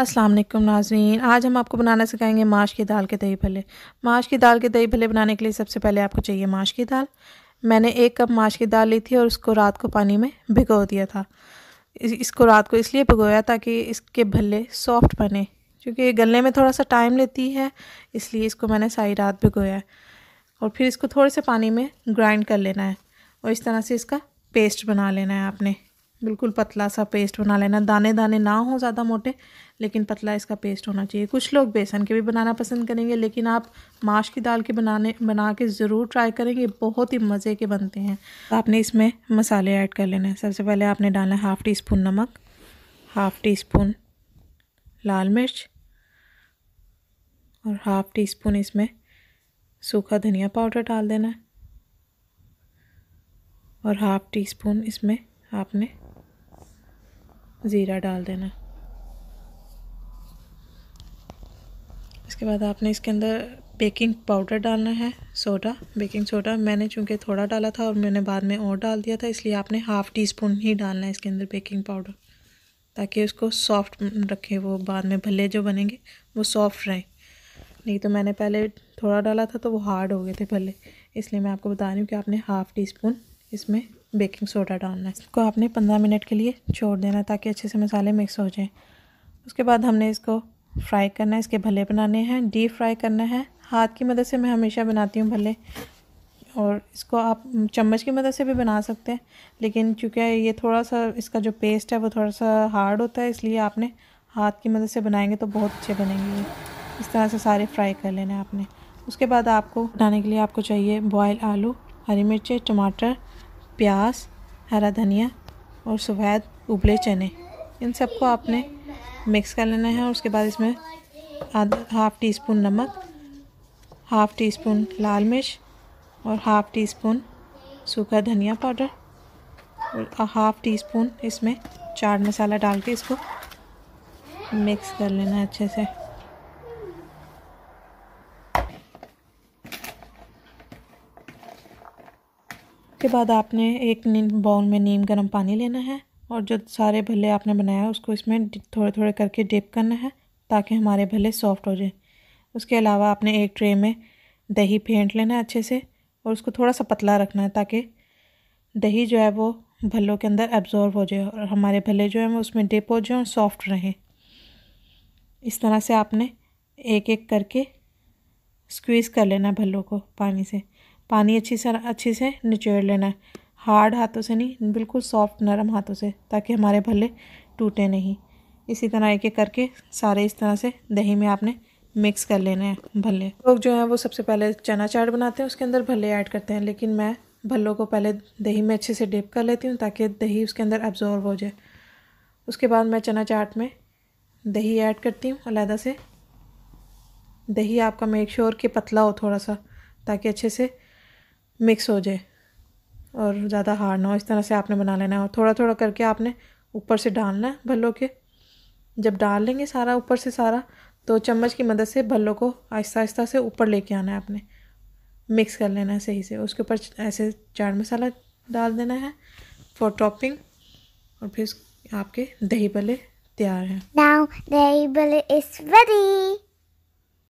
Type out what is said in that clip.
अस्सलाम वालेकुम नाजरीन आज हम आपको बनाना सिखाएंगे माश की दाल के दही भले माश की दाल के दही भले बनाने के लिए सबसे पहले आपको चाहिए माश की दाल मैंने एक कप माश की दाल ली थी और उसको रात को पानी में भिगो दिया था इसको रात को इसलिए भिगोया ताकि इसके भले सॉफ्ट बने क्योंकि गलने में थोड़ा सा टाइम लेती है इसलिए इसको मैंने सारी रात भिगोया है और फिर इसको थोड़े से पानी में ग्राइंड कर लेना है और इस तरह से इसका पेस्ट बना लेना है आपने बिल्कुल पतला सा पेस्ट बना लेना दाने दाने ना हो ज़्यादा मोटे लेकिन पतला इसका पेस्ट होना चाहिए कुछ लोग बेसन के भी बनाना पसंद करेंगे लेकिन आप माश की दाल के बनाने बना के ज़रूर ट्राई करेंगे बहुत ही मज़े के बनते हैं आपने इसमें मसाले ऐड कर लेने हैं सबसे पहले आपने डालना है हाफ़ टी स्पून नमक हाफ़ टी स्पून लाल मिर्च और हाफ़ टी स्पून इसमें सूखा धनिया पाउडर डाल देना है और हाफ़ टी स्पून इसमें आपने ज़ीरा डाल देना इसके बाद आपने इसके अंदर बेकिंग पाउडर डालना है सोडा बेकिंग सोडा मैंने चूँकि थोड़ा डाला था और मैंने बाद में और डाल दिया था इसलिए आपने हाफ़ टी स्पून ही डालना है इसके अंदर बेकिंग पाउडर ताकि उसको सॉफ्ट रखें वो बाद में भले जो बनेंगे वो सॉफ्ट रहें नहीं तो मैंने पहले थोड़ा डाला था तो वो हार्ड हो गए थे भले इसलिए मैं आपको बता रही हूँ कि आपने हाफ़ टी स्पून इसमें बेकिंग सोडा डालना है इसको आपने पंद्रह मिनट के लिए छोड़ देना ताकि अच्छे से मसाले मिक्स हो जाएँ उसके बाद हमने इसको फ्राई करना है इसके भले बनाने हैं डीप फ्राई करना है हाथ की मदद से मैं हमेशा बनाती हूँ भले और इसको आप चम्मच की मदद से भी बना सकते हैं लेकिन चूँकि ये थोड़ा सा इसका जो पेस्ट है वो थोड़ा सा हार्ड होता है इसलिए आपने हाथ की मदद से बनाएंगे तो बहुत अच्छे बनेंगे इस तरह से सारे फ्राई कर लेना आपने उसके बाद आपको बनाने के लिए आपको चाहिए बॉयल आलू हरी मिर्चें टमाटर प्याज हरा धनिया और सफ़ेद उबले चने इन सबको आपने मिक्स कर लेना है और उसके बाद इसमें हाफ़ टी स्पून नमक हाफ़ टी स्पून लाल मिर्च और हाफ़ टी स्पून सूखा धनिया पाउडर और हाफ़ टी स्पून इसमें चाट मसाला डाल के इसको मिक्स कर लेना अच्छे से उसके बाद आपने एक बाउल में नीम गर्म पानी लेना है और जो सारे भले आपने बनाया उसको इसमें थोड़े थोड़े करके डिप करना है ताकि हमारे भले सॉफ्ट हो जाए उसके अलावा आपने एक ट्रे में दही फेंट लेना है अच्छे से और उसको थोड़ा सा पतला रखना है ताकि दही जो है वो भल्लों के अंदर एब्जॉर्व हो जाए और हमारे भले जो हैं वो उसमें डिप हो जाए और सॉफ्ट रहें इस तरह से आपने एक एक करके स्क्वीज़ कर लेना है भल्लों को पानी से पानी अच्छी से अच्छे से निचोड़ लेना है हार्ड हाथों से नहीं बिल्कुल सॉफ्ट नरम हाथों से ताकि हमारे भल्ले टूटे नहीं इसी तरह एक एक करके सारे इस तरह से दही में आपने मिक्स कर लेने हैं भल्ले लोग जो हैं वो सबसे पहले चना चाट बनाते हैं उसके अंदर भल्ले ऐड करते हैं लेकिन मैं भल्लों को पहले दही में अच्छे से डिप कर लेती हूँ ताकि दही उसके अंदर एब्जॉर्व हो जाए उसके बाद मैं चना चाट में दही ऐड करती हूँ अलहदा से दही आपका मेक श्योर कि पतला हो थोड़ा सा ताकि अच्छे से मिक्स हो जाए और ज़्यादा हार्ड ना हो इस तरह से आपने बना लेना है और थोड़ा थोड़ा करके आपने ऊपर से डालना है भल्लों के जब डाल लेंगे सारा ऊपर से सारा तो चम्मच की मदद से भल्लों को आहिस्ता आहिस्ता से ऊपर लेके आना है आपने मिक्स कर लेना है सही से उसके ऊपर ऐसे चाट मसाला डाल देना है फॉर टॉपिंग और फिर आपके दही भले तैयार हैं